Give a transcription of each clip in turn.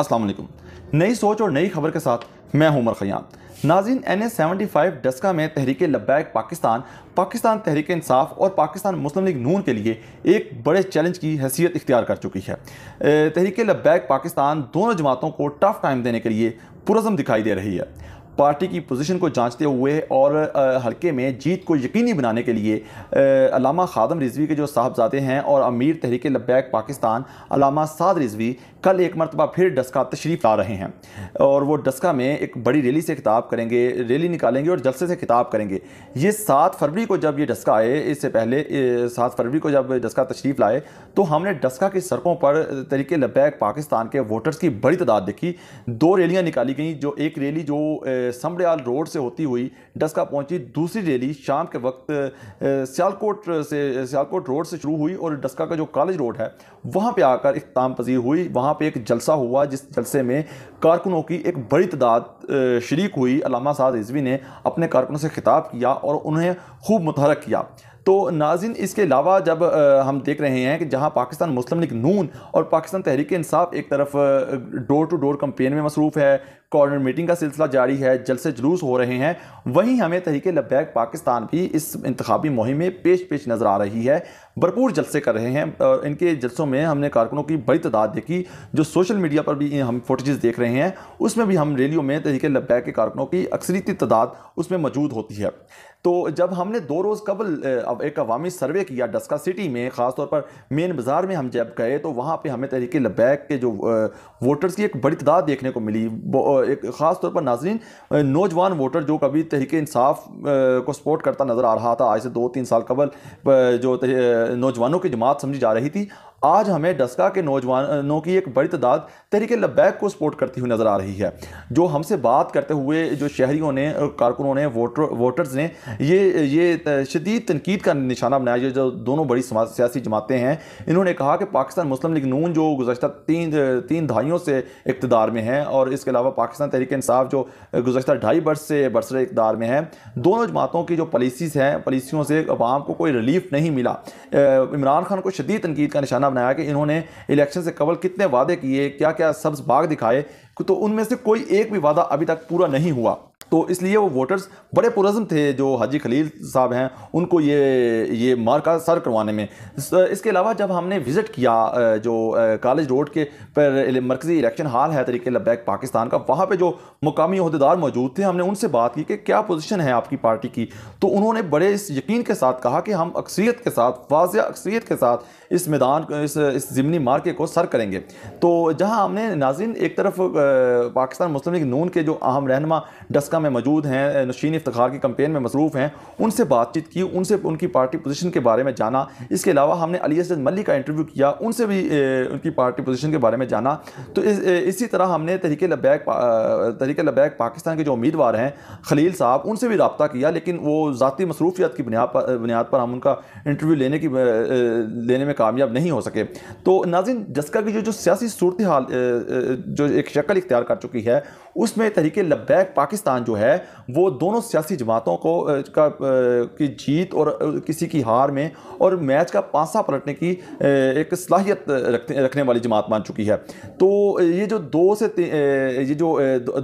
अस्सलाम वालेकुम नई सोच और नई खबर के साथ मैं हूं उमर खयाम नाजिन N A seventy five Daska में तहरीक लब्बैक पाकिस्तान पाकिस्तान तहरीक इंसाफ और पाकिस्तान मुस्लिम लीग नून के लिए एक बड़े चैलेंज की हैसियत इख्तियार कर चुकी है तहरीक लब्बैक पाकिस्तान दोनों जमातों को टफ टाइम देने के लिए पुरजम दिखाई दे रही है पार्टी की पोजीशन को जांचते हुए और हलके में जीत को यकीनी बनाने के लिए अलामा खादम रिजवी के जो साहबजादे हैं और अमीर तहरीक लब्बैक पाकिस्तान अलामा साद रिजवी कल एक मरतबा फिर डस्का तशरीफ ला रहे हैं और वो डस्का में एक बड़ी रैली से खिताब करेंगे रैली निकालेंगे और जलसे से खिताब करेंगे ये सात फरवरी को जब ये डस्का आए इससे पहले सात फरवरी को जब डस्का तशरीफ लाए तो हमने डस्का की सड़कों पर तरीके लब्बैक पाकिस्तान के वोटर्स की बड़ी तादाद देखी दो रैलियाँ निकाली गई जो एक रैली जो समड़याल रोड से होती हुई डस्का पहुंची दूसरी रैली शाम के वक्त सियालकोट से सियालकोट रोड से शुरू हुई और डस्का का जो कॉलेज रोड है वहाँ पर आकर इख्ताम पजीर हुई वहाँ पर एक जलसा हुआ जिस जलसे में कारकुनों की एक बड़ी तादाद शरीक हुई अलामा साद रिजवी ने अपने कारकुनों से खिताब किया और उन्हें खूब मुतहरक किया तो नाजिन इसके अलावा जब हम देख रहे हैं कि जहाँ पाकिस्तान मुस्लिम लीग नून और पाकिस्तान तहरीक इंसाफ एक तरफ डोर टू डोर कंपेन में मसरूफ़ है कॉर्नर मीटिंग का सिलसिला जारी है जलसे जुलूस हो रहे हैं वहीं हमें तहरीक लबैक पाकिस्तान भी इस इंतबी मुहिम में पेश पेश नज़र आ रही है भरपूर जलसे कर रहे हैं और इनके जलसों में हमने कारकुनों की बड़ी तादाद देखी जो सोशल मीडिया पर भी हम फोटेज़ देख रहे हैं उसमें भी हम रैलियों में तहरीक लबैक के कारकुनों की अक्सरीती तादाद उसमें मौजूद होती है तो जब हमने दो रोज़ कबल एक अवामी सर्वे किया डस्का सिटी में ख़ासतौर पर मेन बाज़ार में हम जब गए तो वहाँ पर हमें तहरीक लबैक के जो वोटर्स की एक बड़ी तादाद देखने को मिली एक ख़ास तौर पर नाजरीन नौजवान वोटर जो कभी तहरीक इंसाफ को सपोर्ट करता नज़र आ रहा था आज से दो तीन साल कबल जो नौजवानों की जमात समझी जा रही थी आज हमें डस्का के नौजवानों की एक बड़ी तादाद तहरीक लब्बैक को सपोर्ट करती हुई नज़र आ रही है जो हमसे बात करते हुए जो शहरीों ने कारकुनों ने वोटर वोटर्स ने ये ये शदीद तनकीद का निशाना बनाया ये जो दोनों बड़ी सियासी जमातें हैं इन्होंने कहा कि पाकिस्तान मुस्लिम लीग नून जो गुजशत तीन तीन दहाइयों से इकतदार में है और इसके अलावा पाकिस्तान तहरीक इंसाफ जो गुजशत ढाई बरस से बरसर इकदार में है दोनों जमातों की जो पॉलिसीज़ हैं पॉलिसियों से अवाम को कोई रिलीफ नहीं मिला इमरान खान को शदीद तनकीद का निशाना बनाया कि इन्होंने इलेक्शन से कबल कितने वादे किए क्या क्या सब्ज बाग दिखाए तो उनमें से कोई एक भी वादा अभी तक पूरा नहीं हुआ तो इसलिए वो वोटर्स बड़े पुरज़म थे जो हाजी खलील साहब हैं उनको ये ये मार्का सर करवाने में इसके अलावा जब हमने विज़िट किया जो कॉलेज रोड के पर मरकज़ी इलेक्शन हाल है तरीके लबैक पाकिस्तान का वहाँ पे जो मुकामी अहदेदार मौजूद थे हमने उनसे बात की कि क्या पोजीशन है आपकी पार्टी की तो उन्होंने बड़े इस यकीन के साथ कहा कि हम अक्सरीत के साथ वाज अक्सरीत के साथ इस मैदान इस इस ज़मनी मार्के को सर करेंगे तो जहाँ हमने नाजिन एक तरफ पाकिस्तान मुस्लिम लीग नून के जो अहम रहनमा डस्का अमेरिका में मौजूद हैं नशीन इफ्तार की कंपेन में मसरूफ़ हैं उनसे बातचीत की उनसे उनकी पार्टी पोजिशन के बारे में जाना इसके अलावा हमने अली असद मलिक का इंटरव्यू किया उनसे भी उनकी पार्टी पोजिशन के बारे में जाना तो इस, इसी तरह हमने तहरीक लबैक तहरीक लबैक पाकिस्तान के जो उम्मीदवार हैं खलील साहब उनसे भी रबता किया लेकिन वो ज़ाती मसरूफियात की बुनियाद पर बुनियाद पर हम उनका इंटरव्यू लेने की लेने में कामयाब नहीं हो सके तो नाजिन जस्का की जो जो सियासी सूरत हाल जो एक शक्ल इख्तियार कर चुकी है उसमें तहरीक लबैक पाकिस्तान जो है वो दोनों सियासी जमातों को का की जीत और किसी की हार में और मैच का पासा पलटने की एक सलाहियत रखते रखने वाली जमात मान चुकी है तो ये जो दो से ये जो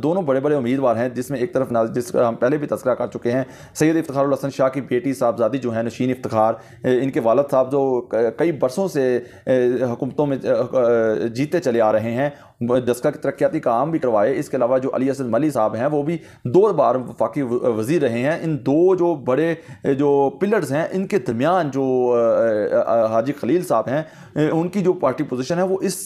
दोनों बड़े बड़े उम्मीदवार हैं जिसमें एक तरफ नाज जिसका हम पहले भी तस्करा कर चुके हैं सैयद इफ्तार शाह की बेटी साहबजादी जो है नशीन इफ्तार इनके वालद साहब जो कई बरसों से हुकूमतों में जीते चले आ रहे हैं दस्का तरक्याती काम भी करवाए इसके अलावा जो अली हसन मली साहब हैं वो भी दो बार वफाकी वजीर रहे हैं इन दो जो बड़े जो पिलर्स हैं इनके दरमियान जो हाजी खलील साहब हैं उनकी जो पार्टी पोजिशन है वो इस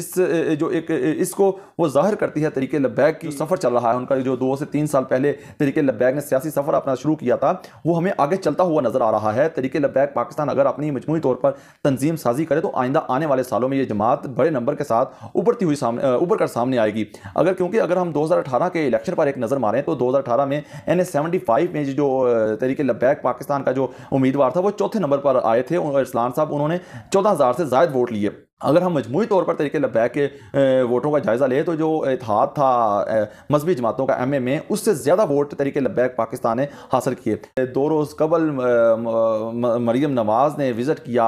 इस जो एक इसको वो जाहिर करती है तरीके लब्बैक की सफ़र चल रहा है उनका जो दो से तीन साल पहले तरीके लब्बैक ने सियासी सफ़र अपना शुरू किया था वो हमें आगे चलता हुआ नज़र आ रहा है तरीके लब्बैक पाकिस्तान अगर अपनी मजमू तौर पर तंजीम साजी करे तो आइंदा आने वाले सालों में ये जमात बड़े नंबर के साथ उभरती हुई सामने सामने उभर कर सामने आएगी अगर क्योंकि अगर हम 2018 के इलेक्शन पर एक नज़र मारें तो 2018 में एन एस में जो तरीके लब्बैक पाकिस्तान का जो उम्मीदवार था वो चौथे नंबर पर आए थे इस्लाम साहब उन्होंने चौदह से ज्यादा वोट लिए अगर हम मजमू तौर पर तरीके लबैक के वोटों का जायज़ा लें तो जो इतिहाद था मजहबी जमातों का एम ए में उससे ज़्यादा वोट तरीके लबैक पाकिस्तान ने हासिल किए दो रोज़ कबल मरीम नवाज़ ने विज़िट किया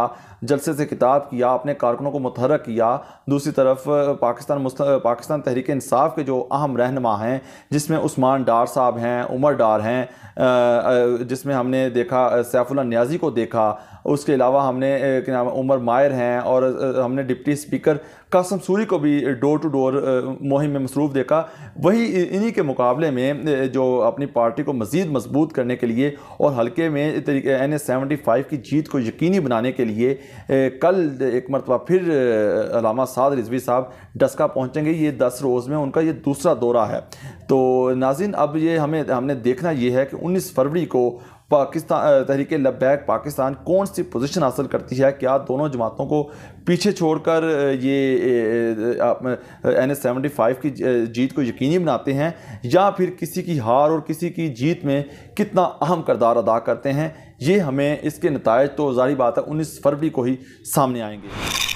जलसे से खिताब किया अपने कारकुनों को मुतहरक किया दूसरी तरफ पाकिस्तान पाकिस्तान तहरीक इसाफ़ के जो अहम रहनमा हैं जिसमें उस्मान डार साहब हैं उमर डार हैं जिसमें हमने देखा सैफुल्ला न्याजी को देखा उसके अलावा हमने क्या नाम उमर मायर हैं और हमने डिप्टी स्पीकर कासम सूरी को भी डोर टू डोर मुहिम में मसरूफ़ देखा वही इन्हीं के मुकाबले में जो अपनी पार्टी को मज़ीद मजबूत करने के लिए और हल्के में तरीके एन एस सेवेंटी फाइव की जीत को यकीनी बनाने के लिए कल एक मरतबा फिर अलामा साद रिजवी साहब डस्का पहुँचेंगे ये दस रोज़ में उनका ये दूसरा दौरा है तो नाजिन अब ये हमें हमने देखना ये है कि उन्नीस फरवरी को पाकिस्तान तहरीक लबैक पाकिस्तान कौन सी पोजीशन हासिल करती है क्या दोनों जमातों को पीछे छोड़कर ये एन एस सेवेंटी फाइव की जीत को यकीनी बनाते हैं या फिर किसी की हार और किसी की जीत में कितना अहम करदार अदा करते हैं ये हमें इसके नतज तो जारी बात है उन्नीस फरवरी को ही सामने आएंगे